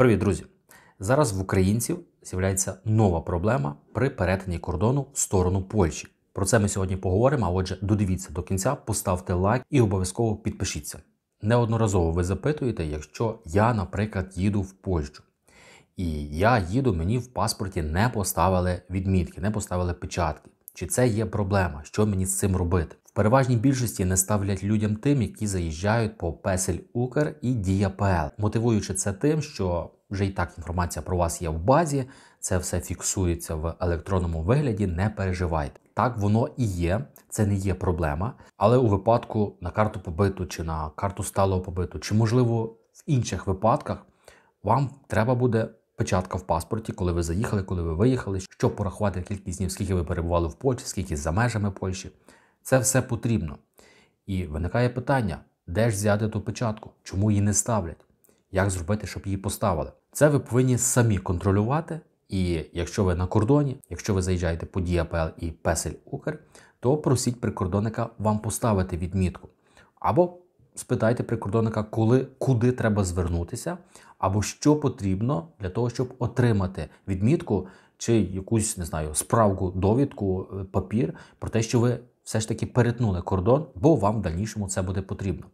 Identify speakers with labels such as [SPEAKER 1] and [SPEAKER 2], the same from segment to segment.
[SPEAKER 1] Привіт, друзі! Зараз в українців з'являється нова проблема при перетині кордону в сторону Польщі. Про це ми сьогодні поговоримо. А отже, додивіться до кінця, поставте лайк і обов'язково підпишіться. Неодноразово ви запитуєте, якщо я, наприклад, їду в Польщу. І я їду, мені в паспорті не поставили відмітки, не поставили печатки. Чи це є проблема? Що мені з цим робити? В переважній більшості не ставлять людям тим, які заїжджають по Песель Укр і Дія ПЛ, мотивуючи це тим, що вже і так інформація про вас є в базі, це все фіксується в електронному вигляді. Не переживайте. Так воно і є, це не є проблема. Але у випадку на карту побиту чи на карту сталого побиту, чи можливо в інших випадках вам треба буде. Печатка в паспорті, коли ви заїхали, коли ви виїхали, щоб порахувати кількість днів, скільки ви перебували в Польщі, скільки за межами Польщі. Це все потрібно. І виникає питання, де ж взяти ту печатку, чому її не ставлять, як зробити, щоб її поставили. Це ви повинні самі контролювати. І якщо ви на кордоні, якщо ви заїжджаєте по Діапл і Песель Укр, то просіть прикордонника вам поставити відмітку. Або спитайте прикордонника, коли, куди треба звернутися, або що потрібно для того, щоб отримати відмітку чи якусь не знаю справку, довідку, е, папір про те, що ви все ж таки перетнули кордон, бо вам в дальнішому це буде потрібно.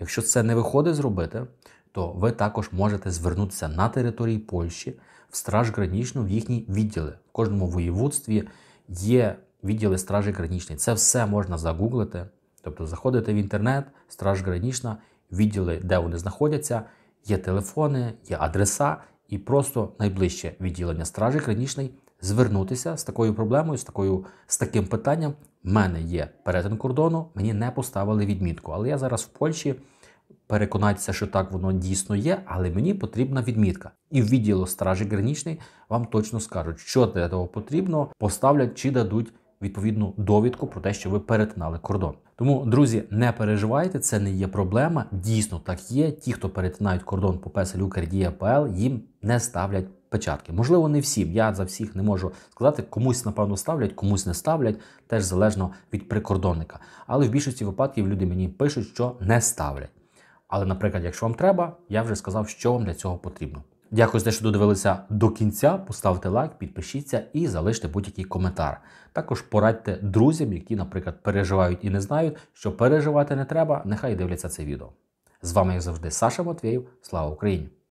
[SPEAKER 1] Якщо це не виходить зробити, то ви також можете звернутися на території Польщі в страж гранічну в їхні відділи. В кожному воєводстві є відділи стражі гранічні. Це все можна загуглити. Тобто заходите в інтернет, страж гранічна, відділи, де вони знаходяться, є телефони, є адреса, і просто найближче відділення стражі клінічної звернутися з такою проблемою, з такою, з таким питанням. У мене є перетин кордону, мені не поставили відмітку. Але я зараз в Польщі переконатися, що так воно дійсно є, але мені потрібна відмітка. І в відділу стражі гранічний вам точно скажуть, що для того потрібно, поставлять чи дадуть відповідну довідку про те, що ви перетинали кордон. Тому, друзі, не переживайте, це не є проблема. Дійсно, так є. Ті, хто перетинають кордон по ПЕСЛЮ Кердія ПЛ, їм не ставлять печатки. Можливо, не всім. Я за всіх не можу сказати, комусь, напевно, ставлять, комусь не ставлять, теж залежно від прикордонника. Але в більшості випадків люди мені пишуть, що не ставлять. Але, наприклад, якщо вам треба, я вже сказав, що вам для цього потрібно. Дякую за те, що додивилися до кінця. Поставте лайк, підпишіться і залиште будь-який коментар. Також порадьте друзям, які, наприклад, переживають і не знають, що переживати не треба. Нехай дивляться це відео. З вами, як завжди, Саша Матвєєв. Слава Україні!